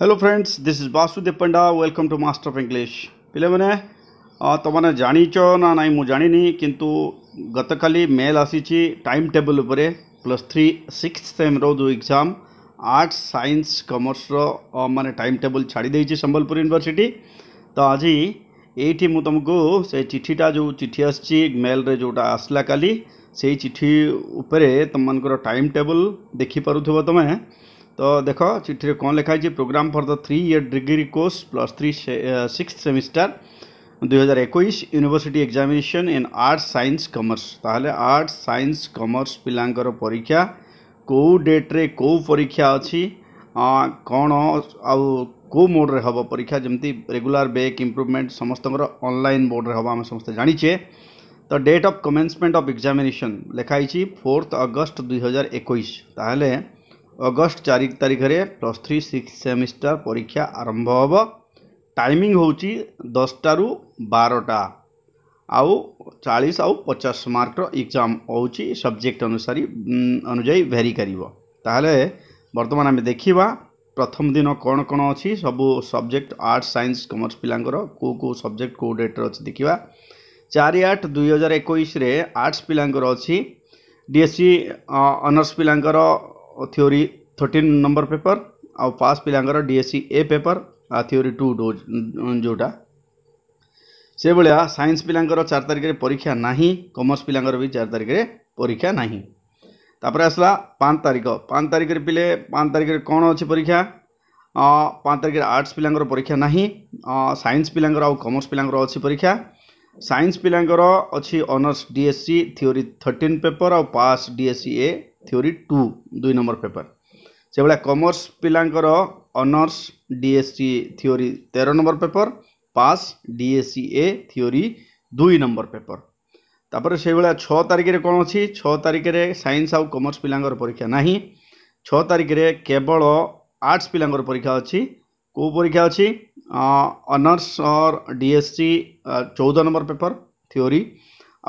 hello friends this is Basudev Panda welcome to master of English पे मैंने तुम जाच ना ना मुझे जानी कितु गत काली मेल आसी टाइम टेबल पर प्लस थ्री सिक्स सेम रो तो जो एग्जाम आर्ट्स सैंस कमर्स मैंने टाइम टेबल छाड़देगी सम्बलपुर यूनिभर्सीटी तो आज ये मुझको से चिठीटा जो चिठी आस मेल रे जो आसला का चिठी उपर तुम टाइम टेबल देखिपुव तुम्हें तो देख चिट्ठी कौन लिखा programme for the three year degree course plus three six semester दुई हजार एक university examination in arts science commerce art arts commerce पिलांकर परीक्षा कौ डेट्रे कौ परीक्षा अच्छी कौन आउ को मोड्रे हम परीक्षा जमी रेगुला बेक इम्प्रुवमेंट समस्त अनलाइन मोड्रे हम आम समस्त जाचे तो date of commencement of examination लिखाई फोर्थ अगस्ट दुई हजार एक ଅଗଷ୍ଟ ଚାରି ତାରିଖରେ ପ୍ଲସ୍ ଥ୍ରୀ ସିକ୍ସ ସେମିଷ୍ଟାର ପରୀକ୍ଷା ଆରମ୍ଭ ହେବ ଟାଇମିଂ ହେଉଛି ଦଶଟାରୁ ବାରଟା ଆଉ ଚାଳିଶ ଆଉ ପଚାଶ ମାର୍କର ଏକ୍ଜାମ୍ ହେଉଛି ସବଜେକ୍ଟ ଅନୁସାରେ ଅନୁଯାୟୀ ଭେରି କରିବ ତାହେଲେ ବର୍ତ୍ତମାନ ଆମେ ଦେଖିବା ପ୍ରଥମ ଦିନ କ'ଣ କ'ଣ ଅଛି ସବୁ ସବଜେକ୍ଟ ଆର୍ଟ୍ସ ସାଇନ୍ସ କମର୍ସ ପିଲାଙ୍କର କେଉଁ କେଉଁ ସବଜେକ୍ଟ କେଉଁ ଡେଟ୍ରେ ଅଛି ଦେଖିବା ଚାରି ଆଠ ଦୁଇ ହଜାର ଏକୋଇଶରେ ଆର୍ଟ୍ସ ପିଲାଙ୍କର ଅଛି ଡି ଏସ୍ ସି ଅନର୍ସ ପିଲାଙ୍କର थोरी थर्टीन नंबर पेपर आ पास पिलांगर डीएससी ए पेपर आ थोरी टू डोज जोटा से भाया सैंस पिलांर चार तारिख में परीक्षा ना कमर्स पिला चार तारिख में परीक्षा ना तापर आसला पाँच तारिख पाँच तारिख पिले पाँच तारिख में कौन अच्छे परीक्षा पाँच तारिख आर्ट्स पिलांर परीक्षा ना सैंस पिला कमर्स पिला अच्छी परीक्षा सैंस पिलांर अच्छी honours DSC theory thirteen paper आ pass DSC A theory two ଦୁଇ ନମ୍ବର ପେପର୍ ସେଭଳିଆ କମର୍ସ ପିଲାଙ୍କର honours D S C theory ତେର number paper pass D S C A theory ଦୁଇ ନମ୍ବର ପେପର୍ ତାପରେ ସେଇଭଳିଆ ଛଅ ତାରିଖରେ କ'ଣ ଅଛି ଛଅ ତାରିଖରେ ସାଇନ୍ସ ଆଉ କମର୍ସ ପିଲାଙ୍କର ପରୀକ୍ଷା ନାହିଁ ଛଅ ତାରିଖରେ କେବଳ ଆର୍ଟ୍ସ ପିଲାଙ୍କର ପରୀକ୍ଷା ଅଛି କେଉଁ ପରୀକ୍ଷା ଅଛି honours or D S C ଚଉଦ ନମ୍ବର ପେପର୍ ଥିଓରି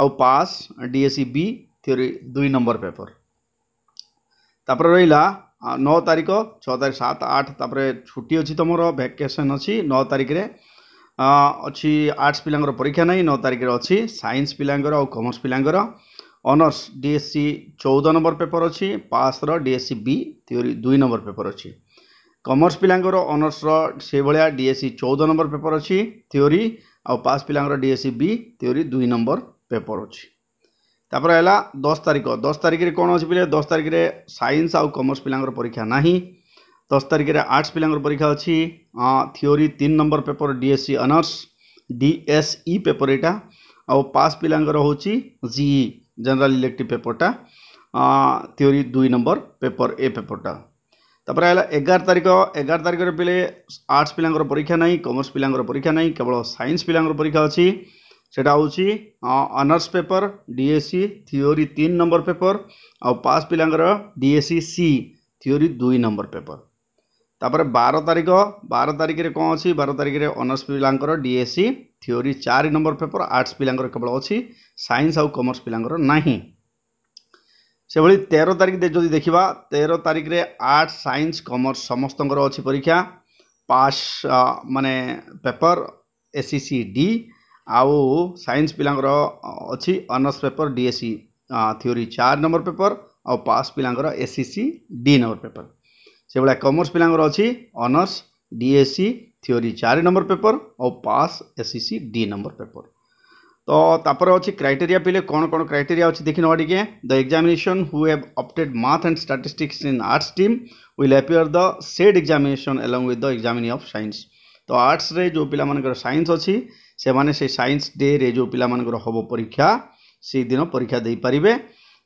ଆଉ pass D S C B theory ଦୁଇ ନମ୍ବର ପେପର୍ ତାପରେ ରହିଲା ନଅ ତାରିଖ ଛଅ ତାରିଖ ସାତ ଆଠ ତାପରେ ଛୁଟି ଅଛି ତୁମର ଭ୍ୟାକେସନ୍ ଅଛି ନଅ ତାରିଖରେ ଅଛି ଆର୍ଟ୍ସ ପିଲାଙ୍କର ପରୀକ୍ଷା ନାହିଁ ନଅ ତାରିଖରେ ଅଛି ସାଇନ୍ସ ପିଲାଙ୍କର ଆଉ କମର୍ସ ପିଲାଙ୍କର ଅନର୍ସ ଡି ଏସ୍ ସି ଚଉଦ ନମ୍ବର ପେପର୍ ଅଛି ପାସ୍ର D S C B theory ଦୁଇ ନମ୍ବର ପେପର୍ ଅଛି କମର୍ସ ପିଲାଙ୍କର ଅନର୍ସର ସେଇଭଳିଆ ଡି ଏସ୍ ସି ଚଉଦ ନମ୍ବର ପେପର୍ ଅଛି ଥିଓରି ଆଉ ପାସ୍ ପିଲାଙ୍କର D S C B theory ଦୁଇ ନମ୍ବର ପେପର୍ ଅଛି ତାପରେ ହେଲା ଦଶ ତାରିଖ ଦଶ ତାରିଖରେ କ'ଣ ଅଛି ପିଲା ଦଶ ତାରିଖରେ ସାଇନ୍ସ ଆଉ କମର୍ସ ପିଲାଙ୍କର ପରୀକ୍ଷା ନାହିଁ ଦଶ ତାରିଖରେ ଆର୍ଟ୍ସ ପିଲାଙ୍କର ପରୀକ୍ଷା ଅଛି ଥିଓରି ତିନି number paper DSC honours DSE paper ଏଇଟା ଆଉ ପାସ୍ ପିଲାଙ୍କର ହେଉଛି ଜିଇ ଜେନେରାଲ ଇଲେକ୍ଟ୍ରିଭ ପେପରଟା ଥିଓରି ଦୁଇ ନମ୍ବର ପେପର ଏ ପେପରଟା ତାପରେ ହେଲା ଏଗାର ତାରିଖ ଏଗାର ତାରିଖରେ ପିଲେ ଆର୍ଟ୍ସ ପିଲାଙ୍କର ପରୀକ୍ଷା ନାହିଁ କମର୍ସ ପିଲାଙ୍କର ପରୀକ୍ଷା ନାହିଁ କେବଳ ସାଇନ୍ସ ପିଲାଙ୍କର ପରୀକ୍ଷା ଅଛି ସେଇଟା ହେଉଛି honours paper D S C theory ତିନି ନମ୍ବର ପେପର୍ ଆଉ ପାସ୍ ପିଲାଙ୍କର D S C C theory ଦୁଇ ନମ୍ବର ପେପର୍ ତାପରେ ବାର ତାରିଖ ବାର ତାରିଖରେ କ'ଣ ଅଛି ବାର ତାରିଖରେ ଅନର୍ସ ପିଲାଙ୍କର ଡି ଏ ସି ଥିଓରି ଚାରି ନମ୍ବର ପେପର୍ ଆର୍ଟ୍ସ ପିଲାଙ୍କର କେବଳ ଅଛି ସାଇନ୍ସ ଆଉ କମର୍ସ ପିଲାଙ୍କର ନାହିଁ ସେଭଳି ତେର ତାରିଖ ଯଦି ଦେଖିବା ତେର ତାରିଖରେ ଆର୍ଟ୍ସ ସାଇନ୍ସ କମର୍ସ ସମସ୍ତଙ୍କର ଅଛି ପରୀକ୍ଷା ପାସ୍ ମାନେ paper S C C D आउ सैंस पिलांर अच्छी honours paper DSC e, theory चार नंबर पेपर आउ पास पिलांर SCC D e number paper से भाया कमर्स पिलांर अच्छी अनर्स डीएससी e, थ्योरी चार नंबर पेपर आउ pass SCC D number paper तो तापर अच्छी क्राइटेरिया पीले कौन कौन क्राइटेरिया अच्छी देखने to the examination who have opted math and statistics in arts stream will appear the said examination along with the examinee of science तो आर्ट्स जो पिला सैंस अच्छी से माने से साइंस डे रे जो पिलामानगर हबो परीक्षा से दिन परीक्षा दे पारे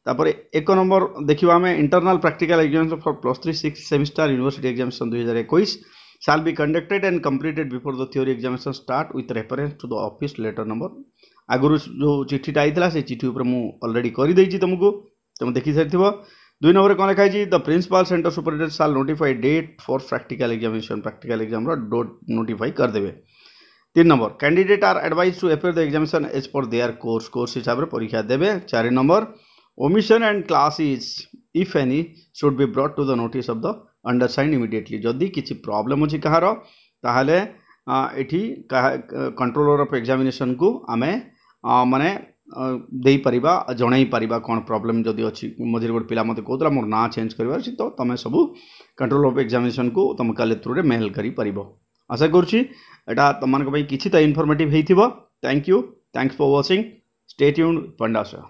तापर एक नंबर देखिबा आमे internal practical examination for plus three 3 6 semester university examination 2021 shall be conducted and completed before the theory examination start with reference to the office letter number अगुरु जो चिट्ठीटा आइथला से चिट्ठी ऊपर मु ऑलरेडी करि दैछि तुमको तुम सारी सरथिबो दुई नंबर कोन लिखाइ छि the principal centre superintendent shall notify date for practical examination practical exam रो डॉट नोटिफाई कर देबे तीन number candidate are advised to appear the examination as per their course course हिसाब से परीक्षा देवे चार number omission and class is if any should be brought to the notice of the undersigned immediately जदि किसी प्रॉब्लम अच्छी कहार ताल ये कंट्रोल अफ एक्जामेसन को आम मानने दे पार जन पार कौन प्रोब्लेम जदि अच्छी मझे गोटे पिला मतलब कहूला मोर ना चेज कर तो तुम सब कंट्रोल अफ एक्जामेसन को तुम कल थ्रु मेल कर पार आशा करा तुम कि इनफर्मेटिव होती thank you thanks for watching stay tuned pandas